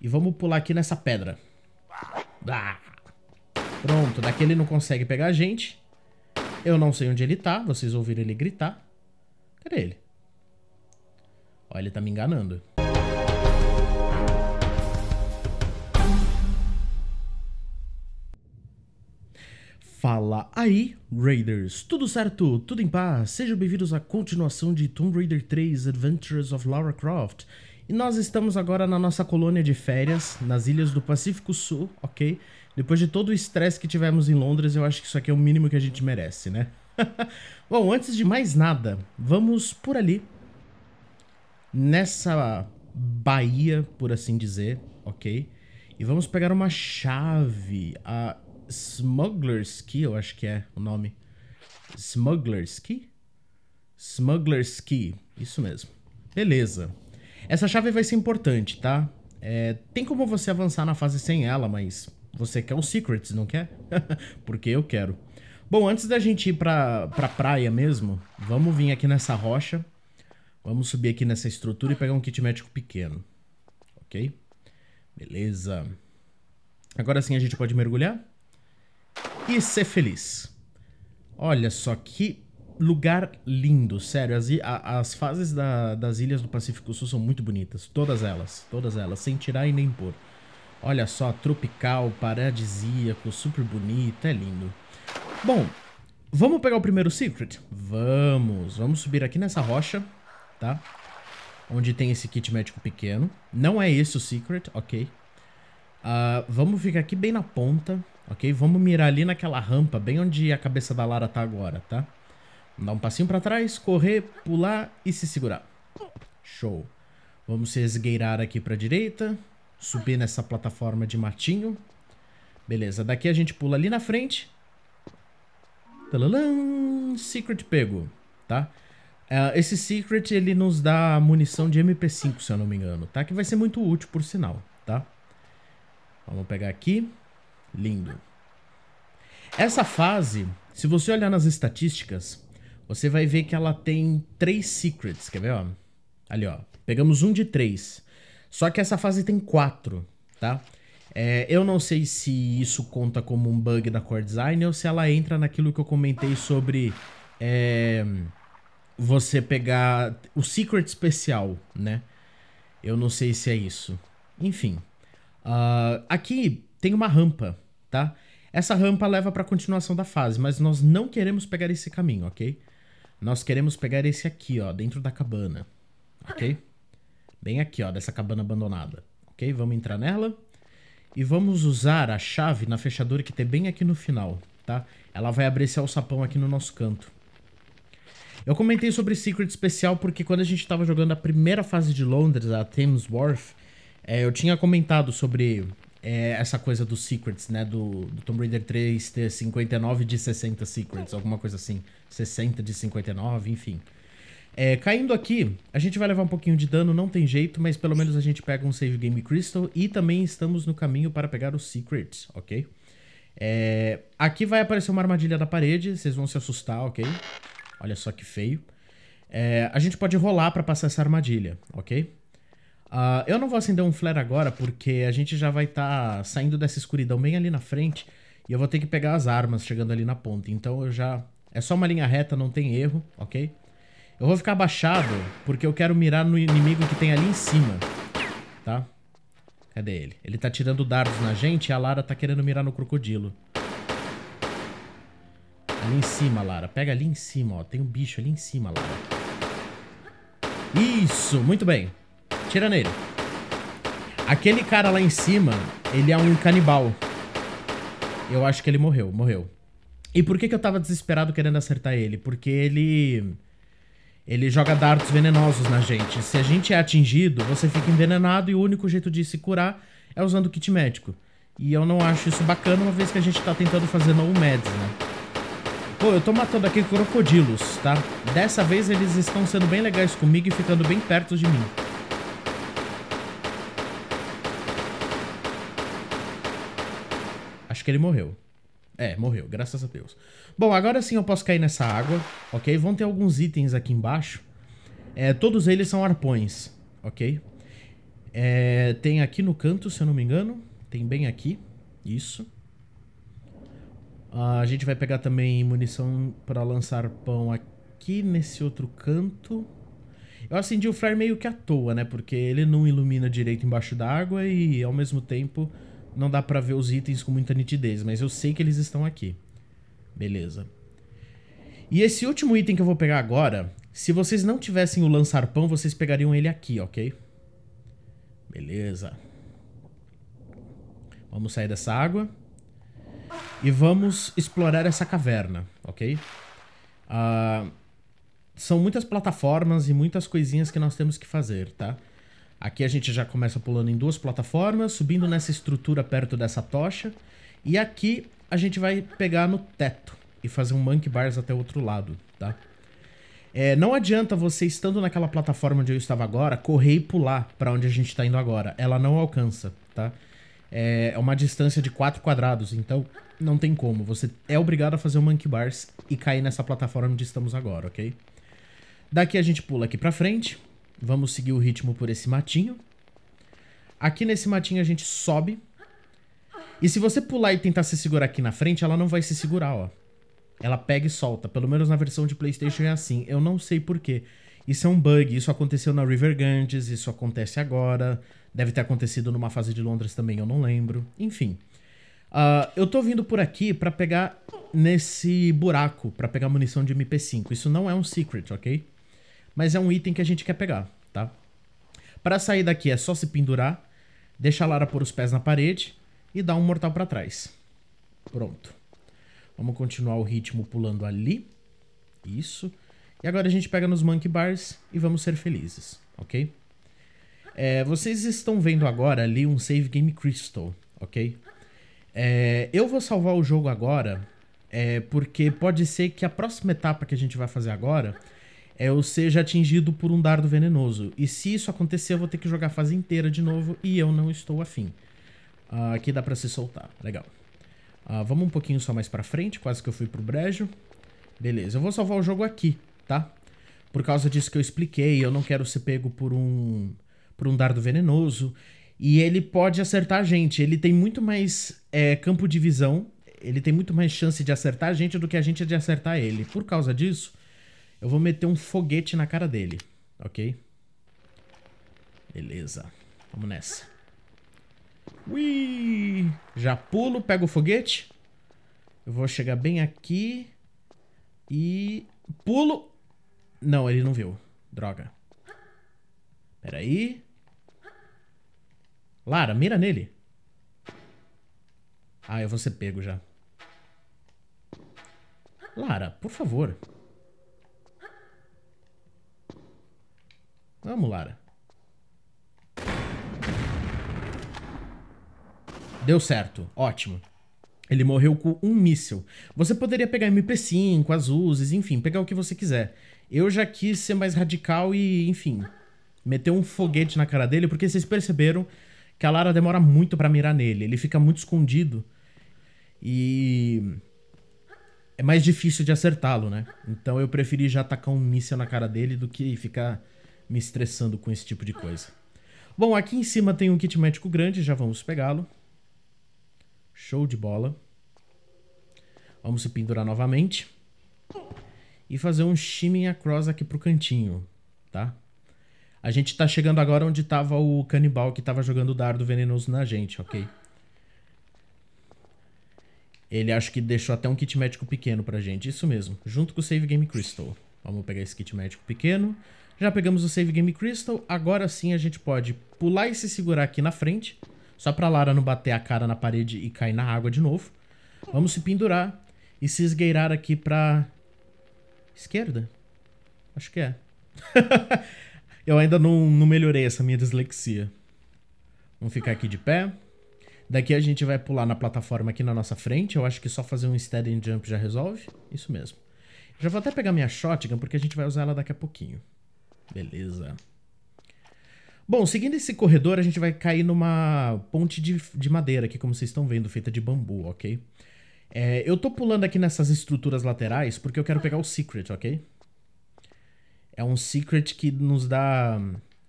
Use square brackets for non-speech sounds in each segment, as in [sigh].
E vamos pular aqui nessa pedra. Ah. Pronto, daqui ele não consegue pegar a gente. Eu não sei onde ele tá, vocês ouviram ele gritar. Cadê ele? Ó, ele tá me enganando. Fala aí, Raiders! Tudo certo? Tudo em paz? Sejam bem-vindos à continuação de Tomb Raider 3 Adventures of Lara Croft. E nós estamos agora na nossa colônia de férias, nas ilhas do Pacífico Sul, ok? Depois de todo o estresse que tivemos em Londres, eu acho que isso aqui é o mínimo que a gente merece, né? [laughs] Bom, antes de mais nada, vamos por ali. Nessa baía, por assim dizer, ok? E vamos pegar uma chave, a Smuggler's Key, eu acho que é o nome. Smuggler's Key? Smuggler's Key, isso mesmo. Beleza. Essa chave vai ser importante, tá? É, tem como você avançar na fase sem ela, mas você quer os secrets, não quer? [laughs] Porque eu quero. Bom, antes da gente ir pra, pra praia mesmo, vamos vir aqui nessa rocha. Vamos subir aqui nessa estrutura e pegar um kit médico pequeno. Ok? Beleza. Agora sim a gente pode mergulhar. E ser feliz. Olha só que lugar lindo, sério. As, as fases da, das ilhas do Pacífico Sul são muito bonitas. Todas elas, todas elas, sem tirar e nem pôr. Olha só, tropical, paradisíaco, super bonito, é lindo. Bom, vamos pegar o primeiro secret? Vamos, vamos subir aqui nessa rocha, tá? Onde tem esse kit médico pequeno. Não é esse o secret, ok. Uh, vamos ficar aqui bem na ponta, ok? Vamos mirar ali naquela rampa, bem onde a cabeça da Lara tá agora, tá? Dar um passinho pra trás, correr, pular e se segurar. Show. Vamos se esgueirar aqui pra direita. Subir nessa plataforma de matinho. Beleza, daqui a gente pula ali na frente. Talalã, secret pego, tá? Uh, esse secret, ele nos dá munição de MP5, se eu não me engano, tá? Que vai ser muito útil, por sinal, tá? Vamos pegar aqui. Lindo. Essa fase, se você olhar nas estatísticas, você vai ver que ela tem três secrets, quer ver, ó? Ali, ó. Pegamos um de três. Só que essa fase tem quatro, tá? É, eu não sei se isso conta como um bug da core design ou se ela entra naquilo que eu comentei sobre é, você pegar o secret especial, né? Eu não sei se é isso. Enfim, uh, aqui tem uma rampa, tá? Essa rampa leva para a continuação da fase, mas nós não queremos pegar esse caminho, ok? Nós queremos pegar esse aqui, ó, dentro da cabana. Ok? Bem aqui, ó, dessa cabana abandonada. Ok? Vamos entrar nela. E vamos usar a chave na fechadura que tem bem aqui no final, tá? Ela vai abrir esse alçapão aqui no nosso canto. Eu comentei sobre Secret Especial porque quando a gente estava jogando a primeira fase de Londres, a Thames é, eu tinha comentado sobre é essa coisa dos secrets, né? Do, do, Tomb Raider 3 ter 59 de 60 secrets, alguma coisa assim. 60 de 59, enfim. É, caindo aqui, a gente vai levar um pouquinho de dano, não tem jeito, mas pelo menos a gente pega um save game crystal e também estamos no caminho para pegar os secrets, ok? É, aqui vai aparecer uma armadilha da parede, vocês vão se assustar, ok? Olha só que feio. É, a gente pode rolar para passar essa armadilha, ok? Uh, eu não vou acender um flare agora, porque a gente já vai estar tá saindo dessa escuridão bem ali na frente. E eu vou ter que pegar as armas chegando ali na ponta. Então eu já... É só uma linha reta, não tem erro, ok? Eu vou ficar abaixado, porque eu quero mirar no inimigo que tem ali em cima. Tá? Cadê ele? Ele tá tirando dardos na gente e a Lara tá querendo mirar no crocodilo. Ali em cima, Lara. Pega ali em cima, ó. Tem um bicho ali em cima, Lara. Isso! Muito bem. Tira nele. Aquele cara lá em cima, ele é um canibal. Eu acho que ele morreu, morreu. E por que, que eu tava desesperado querendo acertar ele? Porque ele... Ele joga dardos venenosos na gente. Se a gente é atingido, você fica envenenado e o único jeito de se curar é usando o kit médico. E eu não acho isso bacana, uma vez que a gente tá tentando fazer no meds, né? Pô, eu tô matando aqui crocodilos, tá? Dessa vez eles estão sendo bem legais comigo e ficando bem perto de mim. que ele morreu. É, morreu, graças a Deus. Bom, agora sim eu posso cair nessa água, ok? Vão ter alguns itens aqui embaixo. É, todos eles são arpões, ok? É, tem aqui no canto, se eu não me engano. Tem bem aqui. Isso. Ah, a gente vai pegar também munição para lançar pão aqui nesse outro canto. Eu acendi o flare meio que à toa, né? Porque ele não ilumina direito embaixo d'água e ao mesmo tempo não dá para ver os itens com muita nitidez, mas eu sei que eles estão aqui. Beleza. E esse último item que eu vou pegar agora, se vocês não tivessem o lançarpão, vocês pegariam ele aqui, ok? Beleza. Vamos sair dessa água. E vamos explorar essa caverna, ok? Uh, são muitas plataformas e muitas coisinhas que nós temos que fazer, tá? Aqui a gente já começa pulando em duas plataformas, subindo nessa estrutura perto dessa tocha. E aqui a gente vai pegar no teto e fazer um monkey bars até o outro lado, tá? É, não adianta você, estando naquela plataforma onde eu estava agora, correr e pular para onde a gente está indo agora. Ela não alcança, tá? É, é uma distância de 4 quadrados, então não tem como. Você é obrigado a fazer o um monkey bars e cair nessa plataforma onde estamos agora, ok? Daqui a gente pula aqui para frente Vamos seguir o ritmo por esse matinho. Aqui nesse matinho a gente sobe. E se você pular e tentar se segurar aqui na frente, ela não vai se segurar, ó. Ela pega e solta. Pelo menos na versão de Playstation é assim. Eu não sei porquê. Isso é um bug. Isso aconteceu na River Ganges, isso acontece agora. Deve ter acontecido numa fase de Londres também, eu não lembro. Enfim. Uh, eu tô vindo por aqui para pegar nesse buraco, para pegar munição de MP5. Isso não é um secret, ok? mas é um item que a gente quer pegar, tá? Para sair daqui é só se pendurar, deixar a Lara pôr os pés na parede e dar um mortal para trás. Pronto. Vamos continuar o ritmo pulando ali. Isso. E agora a gente pega nos Monkey Bars e vamos ser felizes, ok? É, vocês estão vendo agora ali um Save Game Crystal, ok? É, eu vou salvar o jogo agora, é, porque pode ser que a próxima etapa que a gente vai fazer agora é eu seja atingido por um dardo venenoso. E se isso acontecer, eu vou ter que jogar a fase inteira de novo e eu não estou afim. Uh, aqui dá pra se soltar, legal. Uh, vamos um pouquinho só mais pra frente, quase que eu fui pro brejo. Beleza, eu vou salvar o jogo aqui, tá? Por causa disso que eu expliquei, eu não quero ser pego por um, por um dardo venenoso. E ele pode acertar a gente, ele tem muito mais é, campo de visão, ele tem muito mais chance de acertar a gente do que a gente é de acertar ele. Por causa disso, eu vou meter um foguete na cara dele, ok? Beleza. Vamos nessa. Ui! Já pulo, pego o foguete. Eu vou chegar bem aqui. E... Pulo! Não, ele não viu. Droga. Peraí. Lara, mira nele. Ah, eu vou ser pego já. Lara, por favor. Vamos, Lara. Deu certo. Ótimo. Ele morreu com um míssil. Você poderia pegar MP5, as Uzis, enfim, pegar o que você quiser. Eu já quis ser mais radical e, enfim, meter um foguete na cara dele, porque vocês perceberam que a Lara demora muito para mirar nele. Ele fica muito escondido e é mais difícil de acertá-lo, né? Então eu preferi já atacar um míssil na cara dele do que ficar me estressando com esse tipo de coisa. Bom, aqui em cima tem um kit médico grande, já vamos pegá-lo. Show de bola. Vamos se pendurar novamente. E fazer um shimming across aqui pro cantinho, tá? A gente tá chegando agora onde tava o canibal que tava jogando o dardo venenoso na gente, ok? Ele acho que deixou até um kit médico pequeno pra gente, isso mesmo. Junto com o Save Game Crystal. Vamos pegar esse kit médico pequeno. Já pegamos o Save Game Crystal, agora sim a gente pode pular e se segurar aqui na frente, só pra Lara não bater a cara na parede e cair na água de novo. Vamos se pendurar e se esgueirar aqui pra esquerda. Acho que é. [laughs] Eu ainda não, não melhorei essa minha dislexia. Vamos ficar aqui de pé. Daqui a gente vai pular na plataforma aqui na nossa frente. Eu acho que só fazer um steady jump já resolve. Isso mesmo. Já vou até pegar minha shotgun, porque a gente vai usar ela daqui a pouquinho. Beleza. Bom, seguindo esse corredor, a gente vai cair numa ponte de, de madeira aqui, como vocês estão vendo, feita de bambu, ok? É, eu tô pulando aqui nessas estruturas laterais porque eu quero pegar o secret, ok? É um secret que nos dá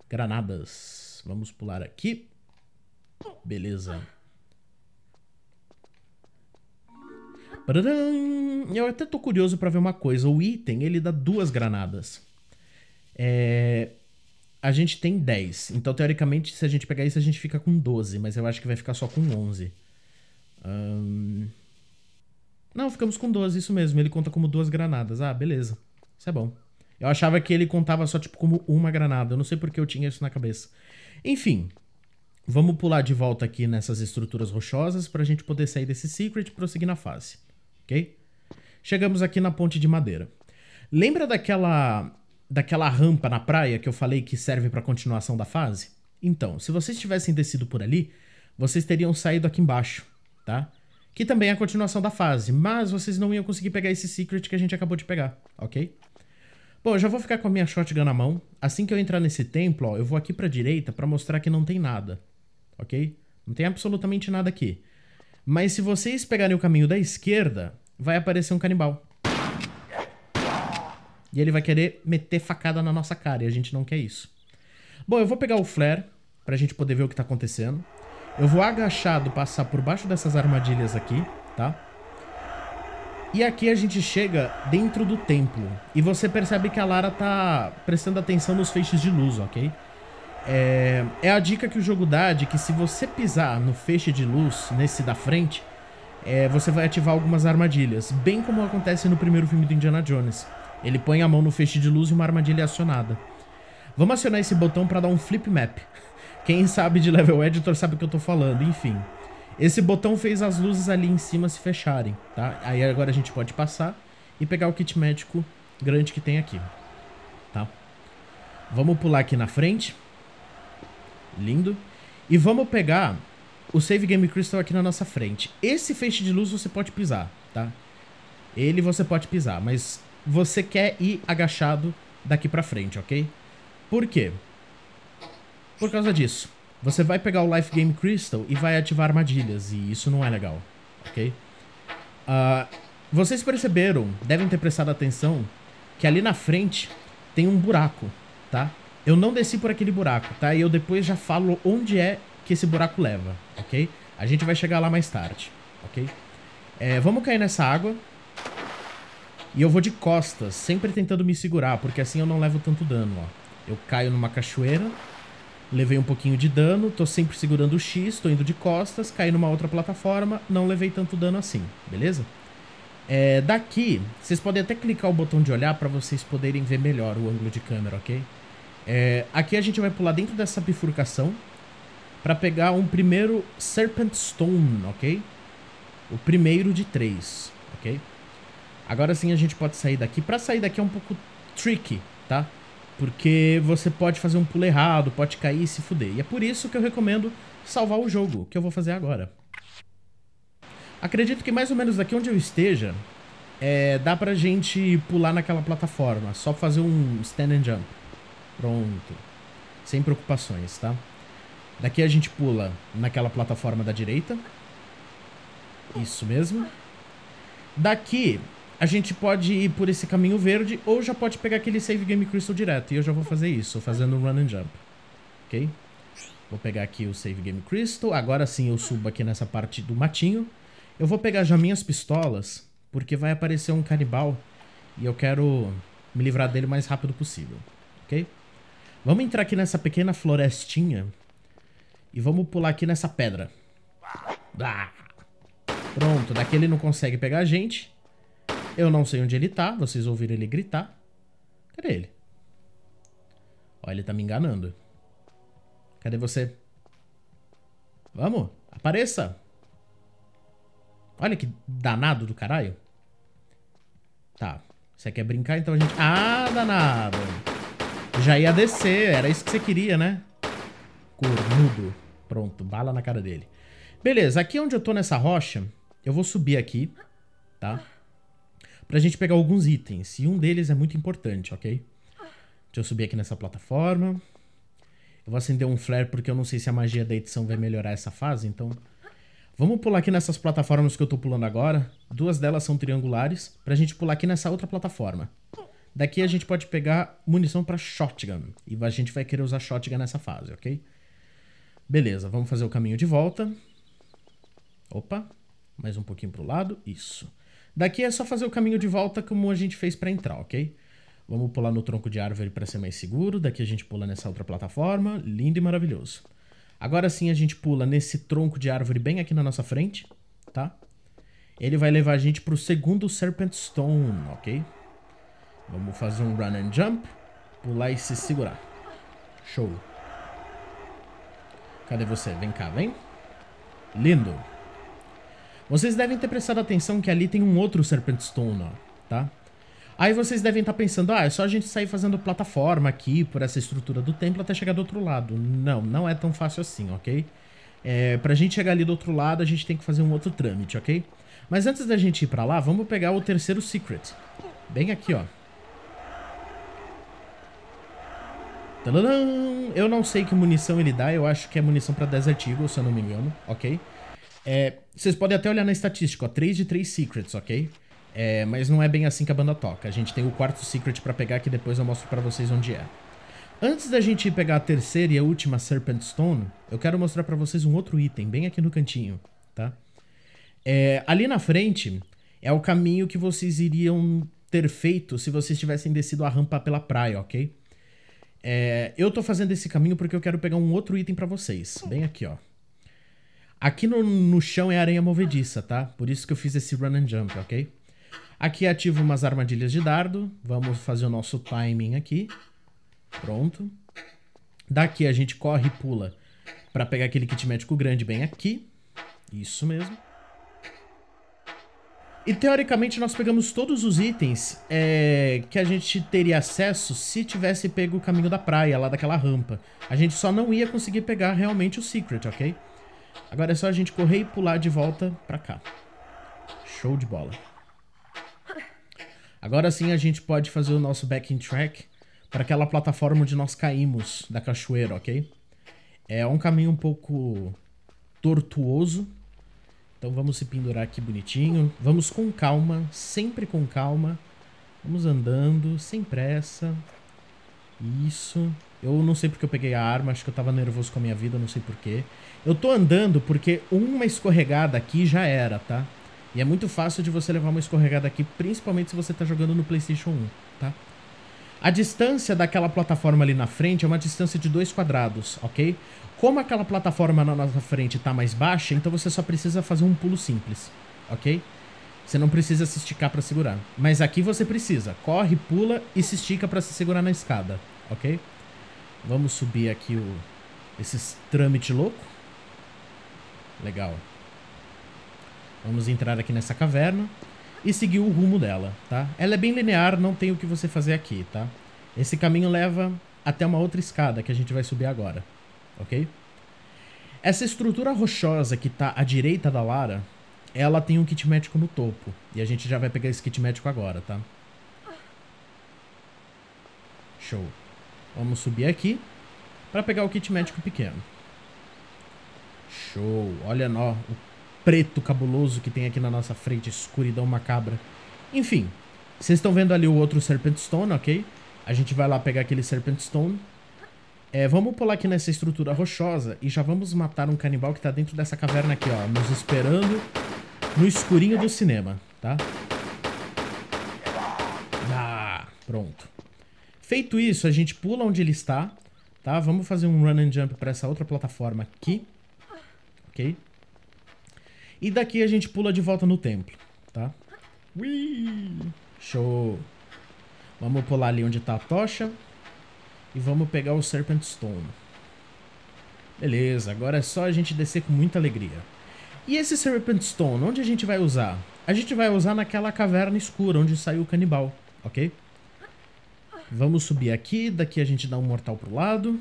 granadas. Vamos pular aqui. Beleza. Eu até tô curioso pra ver uma coisa. O item, ele dá duas granadas. É, a gente tem 10. Então, teoricamente, se a gente pegar isso, a gente fica com 12. Mas eu acho que vai ficar só com 11. Um... Não, ficamos com 12, isso mesmo. Ele conta como duas granadas. Ah, beleza. Isso é bom. Eu achava que ele contava só, tipo, como uma granada. Eu não sei porque eu tinha isso na cabeça. Enfim. Vamos pular de volta aqui nessas estruturas rochosas pra gente poder sair desse secret e prosseguir na fase. Ok? Chegamos aqui na ponte de madeira. Lembra daquela daquela rampa na praia que eu falei que serve para continuação da fase? Então, se vocês tivessem descido por ali, vocês teriam saído aqui embaixo, tá? Que também é a continuação da fase, mas vocês não iam conseguir pegar esse secret que a gente acabou de pegar, ok? Bom, eu já vou ficar com a minha shotgun na mão. Assim que eu entrar nesse templo, ó, eu vou aqui pra direita pra mostrar que não tem nada, ok? Não tem absolutamente nada aqui. Mas se vocês pegarem o caminho da esquerda, vai aparecer um canibal. E ele vai querer meter facada na nossa cara, e a gente não quer isso. Bom, eu vou pegar o flare, pra gente poder ver o que tá acontecendo. Eu vou agachado passar por baixo dessas armadilhas aqui, tá? E aqui a gente chega dentro do templo. E você percebe que a Lara tá prestando atenção nos feixes de luz, ok? É, é a dica que o jogo dá de que se você pisar no feixe de luz, nesse da frente, é, você vai ativar algumas armadilhas, bem como acontece no primeiro filme do Indiana Jones. Ele põe a mão no feixe de luz e uma armadilha acionada. Vamos acionar esse botão para dar um flip map. Quem sabe de level editor sabe o que eu tô falando, enfim. Esse botão fez as luzes ali em cima se fecharem, tá? Aí agora a gente pode passar e pegar o kit médico grande que tem aqui, tá? Vamos pular aqui na frente. Lindo. E vamos pegar o Save Game Crystal aqui na nossa frente. Esse feixe de luz você pode pisar, tá? Ele você pode pisar, mas você quer ir agachado daqui pra frente, ok? Por quê? Por causa disso. Você vai pegar o Life Game Crystal e vai ativar armadilhas, e isso não é legal, ok? Uh, vocês perceberam, devem ter prestado atenção, que ali na frente tem um buraco, tá? Eu não desci por aquele buraco, tá? E eu depois já falo onde é que esse buraco leva, ok? A gente vai chegar lá mais tarde, ok? É, vamos cair nessa água. E eu vou de costas, sempre tentando me segurar, porque assim eu não levo tanto dano, ó. Eu caio numa cachoeira, levei um pouquinho de dano, tô sempre segurando o X, tô indo de costas, caí numa outra plataforma, não levei tanto dano assim, beleza? É, daqui, vocês podem até clicar o botão de olhar para vocês poderem ver melhor o ângulo de câmera, ok? É, aqui a gente vai pular dentro dessa bifurcação para pegar um primeiro Serpent Stone, ok? O primeiro de três, ok? Agora sim a gente pode sair daqui. Para sair daqui é um pouco tricky, tá? Porque você pode fazer um pulo errado, pode cair e se fuder. E é por isso que eu recomendo salvar o jogo, que eu vou fazer agora. Acredito que mais ou menos daqui onde eu esteja, é, dá pra gente pular naquela plataforma. Só fazer um stand and jump. Pronto. Sem preocupações, tá? Daqui a gente pula naquela plataforma da direita. Isso mesmo. Daqui a gente pode ir por esse caminho verde ou já pode pegar aquele save game crystal direto. E eu já vou fazer isso, fazendo um run and jump. Ok? Vou pegar aqui o save game crystal. Agora sim eu subo aqui nessa parte do matinho. Eu vou pegar já minhas pistolas, porque vai aparecer um canibal e eu quero me livrar dele o mais rápido possível. Ok? Vamos entrar aqui nessa pequena florestinha e vamos pular aqui nessa pedra. Ah! Pronto, daqui ele não consegue pegar a gente. Eu não sei onde ele tá, vocês ouviram ele gritar. Cadê ele? Ó, ele tá me enganando. Cadê você? Vamos, apareça! Olha que danado do caralho. Tá, você quer brincar? Então a gente... Ah, danado! Já ia descer, era isso que você queria, né? Cornudo. Pronto, bala na cara dele. Beleza, aqui onde eu tô nessa rocha, eu vou subir aqui, tá? pra gente pegar alguns itens. E um deles é muito importante, ok? Deixa eu subir aqui nessa plataforma. Eu vou acender um flare porque eu não sei se a magia da edição vai melhorar essa fase, então... Vamos pular aqui nessas plataformas que eu tô pulando agora. Duas delas são triangulares, pra gente pular aqui nessa outra plataforma. Daqui a gente pode pegar munição pra shotgun. E a gente vai querer usar shotgun nessa fase, ok? Beleza, vamos fazer o caminho de volta. Opa, mais um pouquinho pro lado. Isso. Daqui é só fazer o caminho de volta como a gente fez para entrar, ok? Vamos pular no tronco de árvore para ser mais seguro. Daqui a gente pula nessa outra plataforma. Lindo e maravilhoso. Agora sim a gente pula nesse tronco de árvore bem aqui na nossa frente, tá? Ele vai levar a gente pro segundo Serpent Stone, ok? Vamos fazer um run and jump. Pular e se segurar. Show. Cadê você? Vem cá, vem. Lindo. Vocês devem ter prestado atenção que ali tem um outro Serpent Stone, ó, tá? Aí vocês devem estar tá pensando, ah, é só a gente sair fazendo plataforma aqui por essa estrutura do templo até chegar do outro lado. Não, não é tão fácil assim, ok? É, pra gente chegar ali do outro lado, a gente tem que fazer um outro trâmite, ok? Mas antes da gente ir pra lá, vamos pegar o terceiro secret. Bem aqui, ó. Eu não sei que munição ele dá, eu acho que é munição pra Desert Eagle, se eu não me engano, ok? É, vocês podem até olhar na estatística, ó, 3 de 3 secrets, ok? É, mas não é bem assim que a banda toca. A gente tem o quarto secret para pegar, que depois eu mostro para vocês onde é. Antes da gente pegar a terceira e a última Serpent Stone, eu quero mostrar para vocês um outro item, bem aqui no cantinho, tá? É, ali na frente é o caminho que vocês iriam ter feito se vocês tivessem descido a rampa pela praia, ok? É, eu tô fazendo esse caminho porque eu quero pegar um outro item para vocês, bem aqui, ó. Aqui no, no chão é areia movediça, tá? Por isso que eu fiz esse run and jump, ok? Aqui ativo umas armadilhas de dardo. Vamos fazer o nosso timing aqui. Pronto. Daqui a gente corre e pula para pegar aquele kit médico grande bem aqui. Isso mesmo. E teoricamente nós pegamos todos os itens é, que a gente teria acesso se tivesse pego o caminho da praia, lá daquela rampa. A gente só não ia conseguir pegar realmente o secret, ok? Agora é só a gente correr e pular de volta pra cá. Show de bola. Agora sim a gente pode fazer o nosso backing track para aquela plataforma onde nós caímos da cachoeira, ok? É um caminho um pouco tortuoso. Então vamos se pendurar aqui bonitinho. Vamos com calma, sempre com calma. Vamos andando, sem pressa. Isso. Eu não sei porque eu peguei a arma, acho que eu tava nervoso com a minha vida, não sei porquê. Eu tô andando porque uma escorregada aqui já era, tá? E é muito fácil de você levar uma escorregada aqui, principalmente se você tá jogando no PlayStation 1, tá? A distância daquela plataforma ali na frente é uma distância de dois quadrados, ok? Como aquela plataforma na nossa frente tá mais baixa, então você só precisa fazer um pulo simples, ok? Você não precisa se esticar para segurar. Mas aqui você precisa. Corre, pula e se estica para se segurar na escada ok? Vamos subir aqui o, esses trâmite louco. Legal. Vamos entrar aqui nessa caverna e seguir o rumo dela, tá? Ela é bem linear, não tem o que você fazer aqui, tá? Esse caminho leva até uma outra escada que a gente vai subir agora, ok? Essa estrutura rochosa que tá à direita da Lara, ela tem um kit médico no topo. E a gente já vai pegar esse kit médico agora, tá? Show. Vamos subir aqui para pegar o kit médico pequeno. Show! Olha nó, o preto cabuloso que tem aqui na nossa frente, escuridão macabra. Enfim, vocês estão vendo ali o outro Serpent Stone, ok? A gente vai lá pegar aquele Serpent Stone. É, vamos pular aqui nessa estrutura rochosa e já vamos matar um canibal que tá dentro dessa caverna aqui, ó. Nos esperando no escurinho do cinema, tá? Ah, pronto. Feito isso, a gente pula onde ele está, tá? Vamos fazer um run and jump para essa outra plataforma aqui. Ok? E daqui a gente pula de volta no templo, tá? Ui! Show! Vamos pular ali onde está a tocha. E vamos pegar o Serpent Stone. Beleza, agora é só a gente descer com muita alegria. E esse Serpent Stone, onde a gente vai usar? A gente vai usar naquela caverna escura onde saiu o canibal, ok? Vamos subir aqui, daqui a gente dá um mortal pro lado.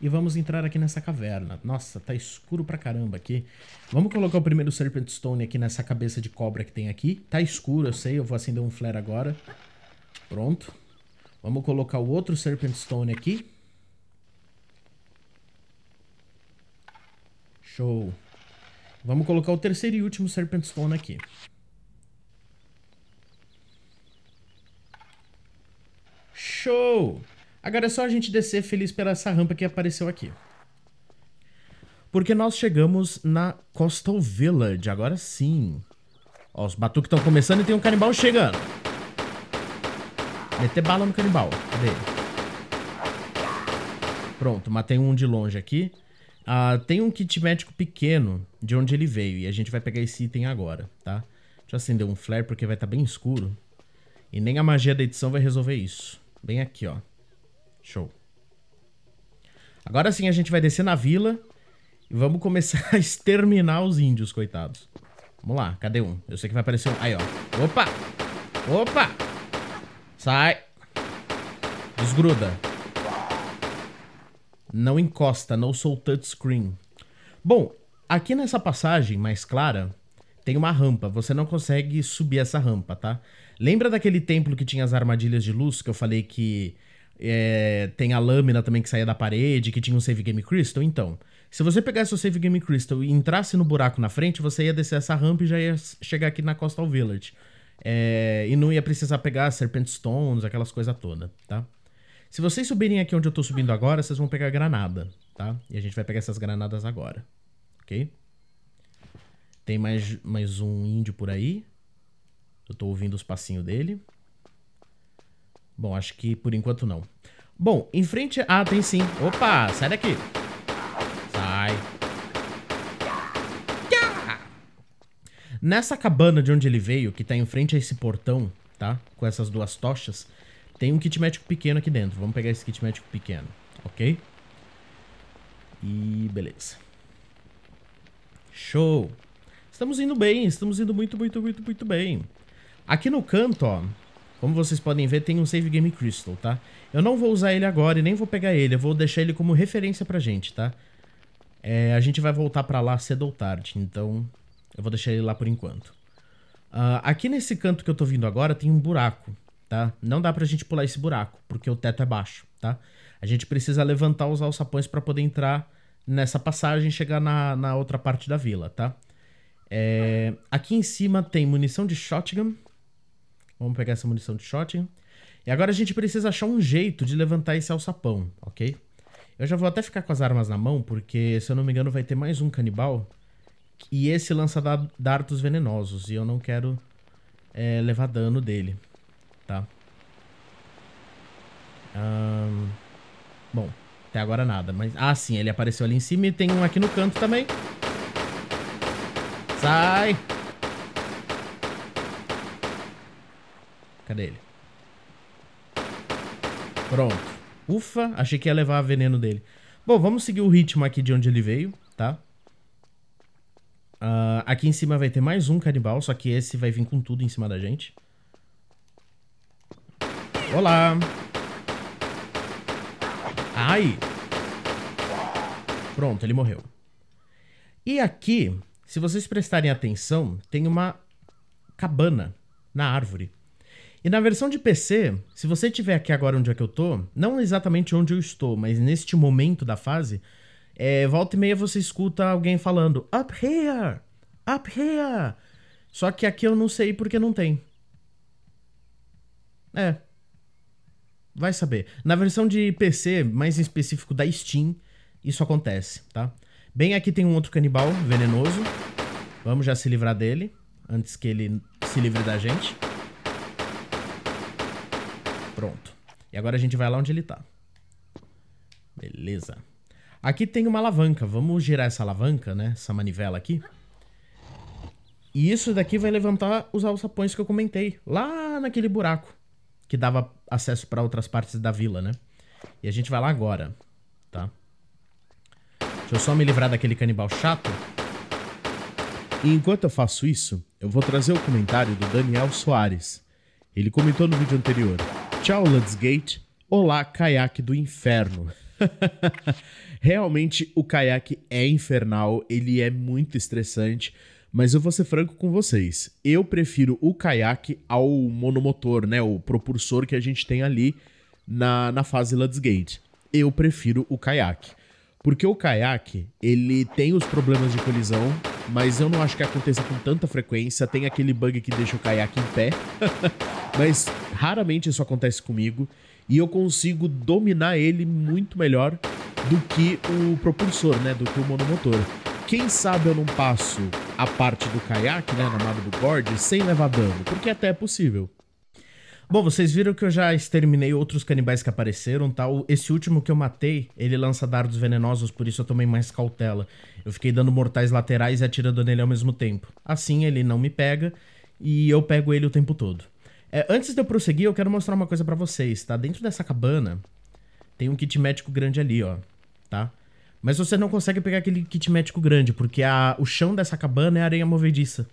E vamos entrar aqui nessa caverna. Nossa, tá escuro pra caramba aqui. Vamos colocar o primeiro Serpent Stone aqui nessa cabeça de cobra que tem aqui. Tá escuro, eu sei, eu vou acender um flare agora. Pronto. Vamos colocar o outro Serpent Stone aqui. Show. Vamos colocar o terceiro e último Serpent Stone aqui. Show! Agora é só a gente descer feliz pela essa rampa que apareceu aqui. Porque nós chegamos na Coastal Village, agora sim. Ó, os batuques estão começando e tem um canibal chegando. Meter bala no canibal. Cadê ele? Pronto, matei um de longe aqui. Ah, tem um kit médico pequeno de onde ele veio. E a gente vai pegar esse item agora, tá? Deixa eu acender um flare porque vai estar tá bem escuro. E nem a magia da edição vai resolver isso. Bem aqui, ó. Show. Agora sim a gente vai descer na vila e vamos começar [laughs] a exterminar os índios, coitados. Vamos lá, cadê um? Eu sei que vai aparecer um. Aí, ó. Opa! Opa! Sai! Desgruda. Não encosta, não sou touchscreen. Bom, aqui nessa passagem mais clara, tem uma rampa, você não consegue subir essa rampa, tá? Lembra daquele templo que tinha as armadilhas de luz que eu falei que é, tem a lâmina também que saía da parede, que tinha um Save Game Crystal? Então, se você pegasse o Save Game Crystal e entrasse no buraco na frente, você ia descer essa rampa e já ia chegar aqui na Coastal Village. É, e não ia precisar pegar Serpent Stones, aquelas coisas todas, tá? Se vocês subirem aqui onde eu tô subindo agora, vocês vão pegar granada, tá? E a gente vai pegar essas granadas agora, ok? Tem mais, mais um índio por aí. Eu tô ouvindo os passinhos dele. Bom, acho que por enquanto não. Bom, em frente... Ah, tem sim. Opa, sai daqui. Sai. Nessa cabana de onde ele veio, que tá em frente a esse portão, tá? Com essas duas tochas, tem um kit médico pequeno aqui dentro. Vamos pegar esse kit médico pequeno, ok? E beleza. Show! Estamos indo bem, estamos indo muito, muito, muito, muito bem. Aqui no canto, ó, como vocês podem ver, tem um Save Game Crystal, tá? Eu não vou usar ele agora e nem vou pegar ele, eu vou deixar ele como referência pra gente, tá? É, a gente vai voltar pra lá cedo ou tarde, então eu vou deixar ele lá por enquanto. Uh, aqui nesse canto que eu tô vindo agora tem um buraco, tá? Não dá pra gente pular esse buraco, porque o teto é baixo, tá? A gente precisa levantar os alçapões pra poder entrar nessa passagem e chegar na, na outra parte da vila, Tá? É, aqui em cima tem munição de shotgun. Vamos pegar essa munição de shotgun. E agora a gente precisa achar um jeito de levantar esse alçapão, ok? Eu já vou até ficar com as armas na mão, porque, se eu não me engano, vai ter mais um canibal. E esse lança dardos venenosos, e eu não quero é, levar dano dele, tá? bom, até agora nada, mas... Ah, sim, ele apareceu ali em cima e tem um aqui no canto também. Sai! Cadê ele? Pronto. Ufa, achei que ia levar veneno dele. Bom, vamos seguir o ritmo aqui de onde ele veio, tá? Uh, aqui em cima vai ter mais um canibal, só que esse vai vir com tudo em cima da gente. Olá! Ai! Pronto, ele morreu. E aqui se vocês prestarem atenção, tem uma cabana na árvore. E na versão de PC, se você estiver aqui agora onde é que eu tô, não exatamente onde eu estou, mas neste momento da fase, é, volta e meia você escuta alguém falando Up here! Up here! Só que aqui eu não sei porque não tem. É. Vai saber. Na versão de PC, mais em específico da Steam, isso acontece, tá? Bem aqui tem um outro canibal venenoso. Vamos já se livrar dele. Antes que ele se livre da gente. Pronto. E agora a gente vai lá onde ele tá. Beleza. Aqui tem uma alavanca. Vamos girar essa alavanca, né? Essa manivela aqui. E isso daqui vai levantar os alçapões que eu comentei. Lá naquele buraco. Que dava acesso para outras partes da vila, né? E a gente vai lá agora, tá? Deixa eu só me livrar daquele canibal chato. E enquanto eu faço isso, eu vou trazer o comentário do Daniel Soares. Ele comentou no vídeo anterior. Tchau, Ludsgate. Olá, caiaque do inferno. [laughs] Realmente, o caiaque é infernal, ele é muito estressante, mas eu vou ser franco com vocês. Eu prefiro o caiaque ao monomotor, né? O propulsor que a gente tem ali na, na fase Ludsgate. Eu prefiro o caiaque. Porque o caiaque, ele tem os problemas de colisão, mas eu não acho que aconteça com tanta frequência. Tem aquele bug que deixa o caiaque em pé, [laughs] mas raramente isso acontece comigo. E eu consigo dominar ele muito melhor do que o propulsor, né? Do que o monomotor. Quem sabe eu não passo a parte do caiaque, né? Na mão do board, sem levar dano, porque até é possível. Bom, vocês viram que eu já exterminei outros canibais que apareceram, tal. Tá? Esse último que eu matei, ele lança dardos venenosos, por isso eu tomei mais cautela. Eu fiquei dando mortais laterais e atirando nele ao mesmo tempo. Assim ele não me pega e eu pego ele o tempo todo. É, antes de eu prosseguir, eu quero mostrar uma coisa para vocês, tá? Dentro dessa cabana tem um kit médico grande ali, ó, tá? Mas você não consegue pegar aquele kit médico grande, porque a, o chão dessa cabana é areia movediça.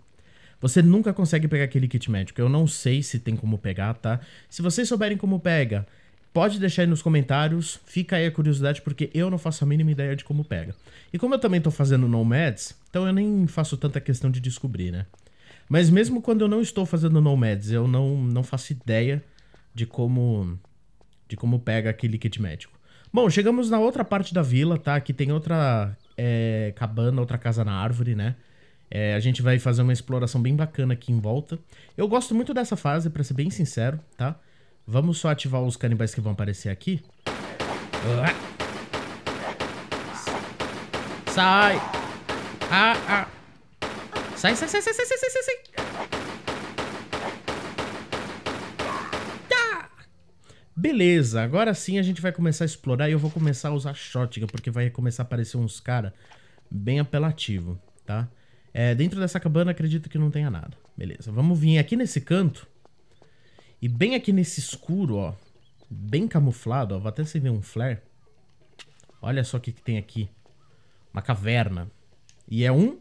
Você nunca consegue pegar aquele kit médico. Eu não sei se tem como pegar, tá? Se vocês souberem como pega, pode deixar aí nos comentários. Fica aí a curiosidade, porque eu não faço a mínima ideia de como pega. E como eu também tô fazendo nomads, então eu nem faço tanta questão de descobrir, né? Mas mesmo quando eu não estou fazendo nomads, eu não, não faço ideia de como de como pega aquele kit médico. Bom, chegamos na outra parte da vila, tá? Aqui tem outra é, cabana, outra casa na árvore, né? É, a gente vai fazer uma exploração bem bacana aqui em volta. Eu gosto muito dessa fase, pra ser bem sincero, tá? Vamos só ativar os canibais que vão aparecer aqui. Ah. Sai! Ah, ah. Sai, sai, sai, sai, sai, sai, sai, sai! Tá. Beleza, agora sim a gente vai começar a explorar e eu vou começar a usar shotgun, porque vai começar a aparecer uns caras bem apelativo, Tá? É, dentro dessa cabana, acredito que não tenha nada. Beleza, vamos vir aqui nesse canto. E bem aqui nesse escuro, ó. Bem camuflado, ó. Vou até acender um flare. Olha só o que, que tem aqui. Uma caverna. E é um...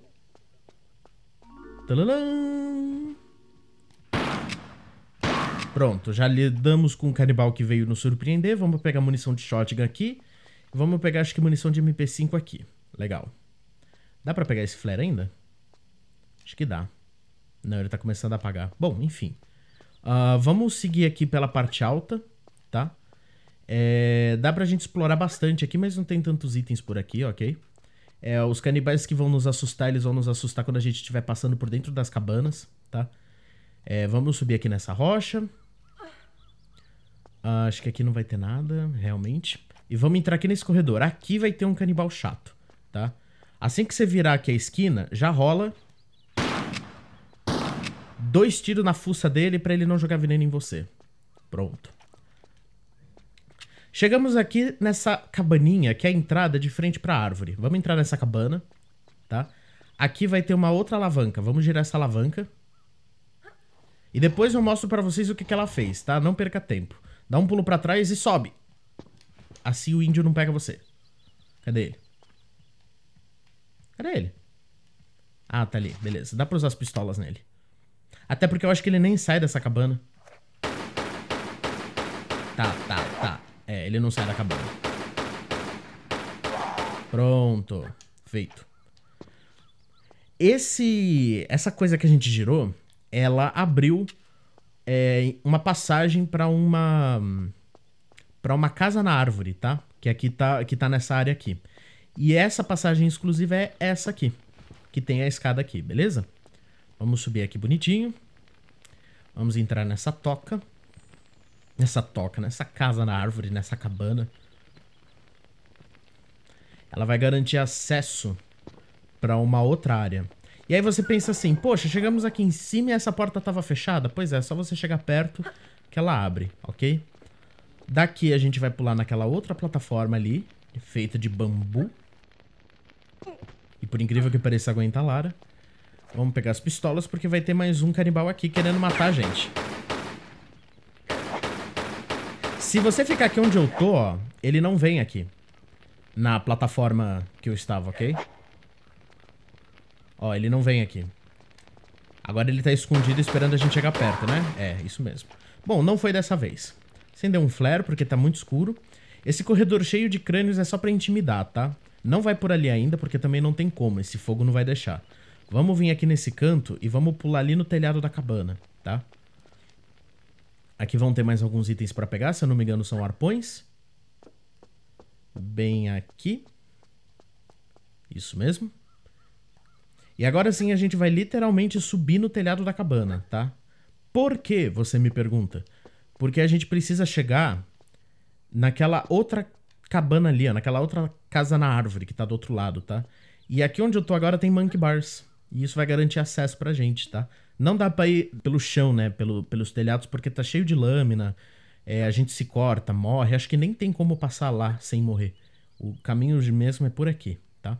Pronto, já lidamos com o canibal que veio nos surpreender. Vamos pegar munição de shotgun aqui. Vamos pegar, acho que, munição de MP5 aqui. Legal. Dá pra pegar esse flare ainda? Acho que dá. Não, ele tá começando a apagar. Bom, enfim. Uh, vamos seguir aqui pela parte alta, tá? É, dá pra gente explorar bastante aqui, mas não tem tantos itens por aqui, ok? É, os canibais que vão nos assustar, eles vão nos assustar quando a gente estiver passando por dentro das cabanas, tá? É, vamos subir aqui nessa rocha. Uh, acho que aqui não vai ter nada, realmente. E vamos entrar aqui nesse corredor. Aqui vai ter um canibal chato, tá? Assim que você virar aqui a esquina, já rola dois tiros na fuça dele para ele não jogar veneno em você. Pronto. Chegamos aqui nessa cabaninha, que é a entrada de frente para a árvore. Vamos entrar nessa cabana, tá? Aqui vai ter uma outra alavanca. Vamos girar essa alavanca. E depois eu mostro para vocês o que, que ela fez, tá? Não perca tempo. Dá um pulo para trás e sobe. Assim o índio não pega você. Cadê ele? Cadê ele? Ah, tá ali. Beleza. Dá pra usar as pistolas nele. Até porque eu acho que ele nem sai dessa cabana. Tá, tá, tá. É, ele não sai da cabana. Pronto. Feito. Esse... Essa coisa que a gente girou, ela abriu é, uma passagem para uma... para uma casa na árvore, tá? Que aqui tá, que tá nessa área aqui. E essa passagem exclusiva é essa aqui. Que tem a escada aqui, beleza? Vamos subir aqui bonitinho. Vamos entrar nessa toca. Nessa toca, nessa casa na árvore, nessa cabana. Ela vai garantir acesso para uma outra área. E aí você pensa assim, poxa, chegamos aqui em cima e essa porta estava fechada? Pois é, é só você chegar perto que ela abre, ok? Daqui a gente vai pular naquela outra plataforma ali, feita de bambu. E por incrível que pareça, aguenta a Lara. Vamos pegar as pistolas porque vai ter mais um canibal aqui querendo matar a gente. Se você ficar aqui onde eu tô, ó, ele não vem aqui. Na plataforma que eu estava, ok? Ó, ele não vem aqui. Agora ele tá escondido esperando a gente chegar perto, né? É, isso mesmo. Bom, não foi dessa vez. Acendeu um flare porque tá muito escuro. Esse corredor cheio de crânios é só pra intimidar, tá? Não vai por ali ainda porque também não tem como, esse fogo não vai deixar. Vamos vir aqui nesse canto e vamos pular ali no telhado da cabana, tá? Aqui vão ter mais alguns itens para pegar, se eu não me engano são arpões. Bem aqui. Isso mesmo. E agora sim a gente vai literalmente subir no telhado da cabana, tá? Por que, você me pergunta? Porque a gente precisa chegar naquela outra cabana ali, ó, naquela outra casa na árvore que tá do outro lado, tá? E aqui onde eu tô agora tem monkey bars. E isso vai garantir acesso pra gente, tá? Não dá pra ir pelo chão, né? Pelo, pelos telhados, porque tá cheio de lâmina. É, a gente se corta, morre. Acho que nem tem como passar lá sem morrer. O caminho mesmo é por aqui, tá?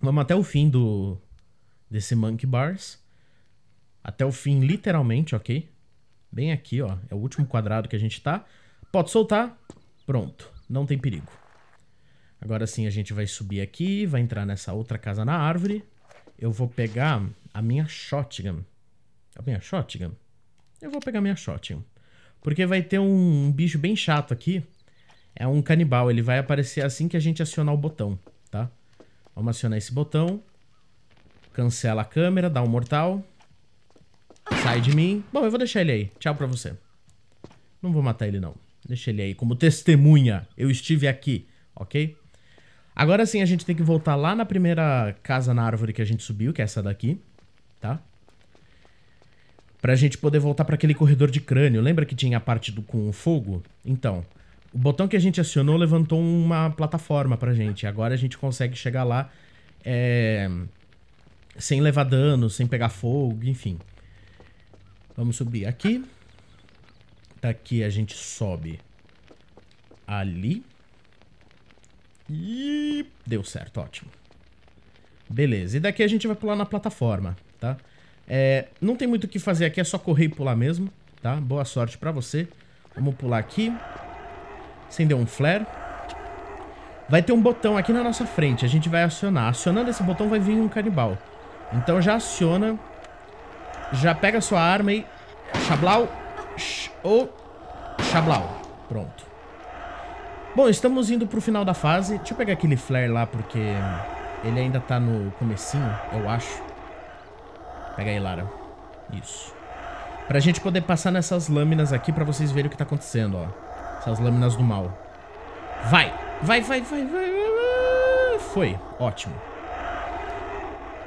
Vamos até o fim do desse Monkey Bars. Até o fim, literalmente, ok? Bem aqui, ó. É o último quadrado que a gente tá. Pode soltar. Pronto. Não tem perigo. Agora sim a gente vai subir aqui, vai entrar nessa outra casa na árvore. Eu vou pegar a minha shotgun. A minha shotgun? Eu vou pegar a minha shotgun. Porque vai ter um bicho bem chato aqui. É um canibal, ele vai aparecer assim que a gente acionar o botão, tá? Vamos acionar esse botão. Cancela a câmera, dá um mortal. Sai de mim. Bom, eu vou deixar ele aí. Tchau pra você. Não vou matar ele, não. Deixa ele aí como testemunha. Eu estive aqui, ok? Agora sim, a gente tem que voltar lá na primeira casa na árvore que a gente subiu, que é essa daqui, tá? Pra gente poder voltar para aquele corredor de crânio. Lembra que tinha a parte do, com o fogo? Então, o botão que a gente acionou levantou uma plataforma pra gente. Agora a gente consegue chegar lá é, sem levar dano, sem pegar fogo, enfim. Vamos subir aqui. Daqui tá a gente sobe ali. E deu certo, ótimo. Beleza, e daqui a gente vai pular na plataforma, tá? É, não tem muito o que fazer aqui, é só correr e pular mesmo, tá? Boa sorte pra você. Vamos pular aqui. Acender um flare. Vai ter um botão aqui na nossa frente, a gente vai acionar. Acionando esse botão vai vir um canibal. Então já aciona, já pega a sua arma e... Xablau, ou... Xablau. Pronto. Bom, estamos indo pro final da fase. Deixa eu pegar aquele flare lá, porque ele ainda tá no comecinho, eu acho. Pega aí, Lara. Isso. Pra gente poder passar nessas lâminas aqui pra vocês verem o que tá acontecendo, ó. Essas lâminas do mal. Vai! Vai, vai, vai, vai, vai! Foi. Ótimo.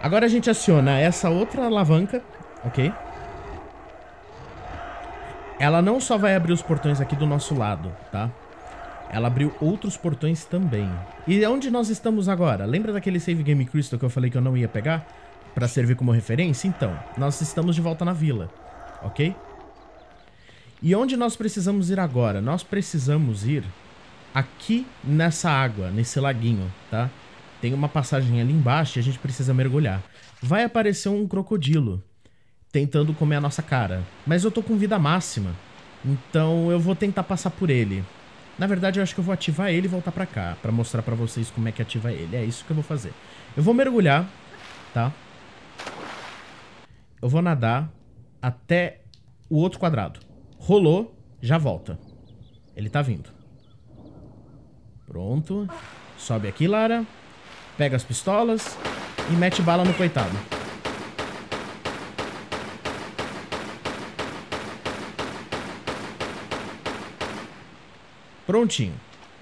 Agora a gente aciona essa outra alavanca, ok? Ela não só vai abrir os portões aqui do nosso lado, tá? Tá? ela abriu outros portões também. E onde nós estamos agora? Lembra daquele Save Game Crystal que eu falei que eu não ia pegar? para servir como referência? Então, nós estamos de volta na vila, ok? E onde nós precisamos ir agora? Nós precisamos ir aqui nessa água, nesse laguinho, tá? Tem uma passagem ali embaixo e a gente precisa mergulhar. Vai aparecer um crocodilo tentando comer a nossa cara. Mas eu tô com vida máxima, então eu vou tentar passar por ele. Na verdade, eu acho que eu vou ativar ele e voltar pra cá, pra mostrar pra vocês como é que ativa ele. É isso que eu vou fazer. Eu vou mergulhar, tá? Eu vou nadar até o outro quadrado. Rolou, já volta. Ele tá vindo. Pronto. Sobe aqui, Lara. Pega as pistolas e mete bala no coitado. Prontinho.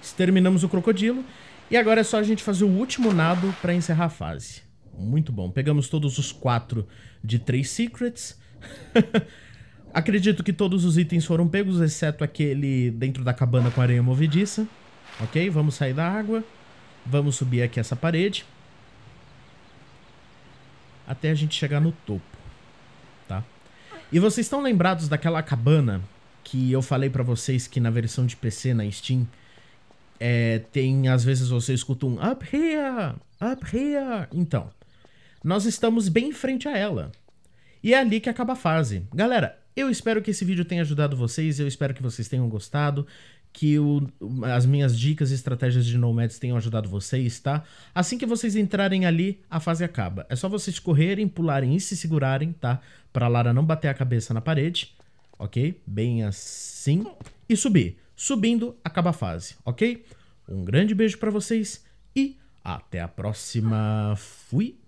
Exterminamos o crocodilo. E agora é só a gente fazer o último nado para encerrar a fase. Muito bom. Pegamos todos os quatro de três secrets. [laughs] Acredito que todos os itens foram pegos, exceto aquele dentro da cabana com areia movediça. Ok, vamos sair da água. Vamos subir aqui essa parede. Até a gente chegar no topo. Tá? E vocês estão lembrados daquela cabana que eu falei para vocês que na versão de PC na Steam é, tem às vezes você escuta um up here, up here. Então, nós estamos bem em frente a ela. E é ali que acaba a fase. Galera, eu espero que esse vídeo tenha ajudado vocês, eu espero que vocês tenham gostado, que o, as minhas dicas e estratégias de nomads tenham ajudado vocês, tá? Assim que vocês entrarem ali, a fase acaba. É só vocês correrem, pularem e se segurarem, tá? Pra Lara não bater a cabeça na parede ok? Bem assim e subir. Subindo, acaba a fase, ok? Um grande beijo para vocês e até a próxima. Fui!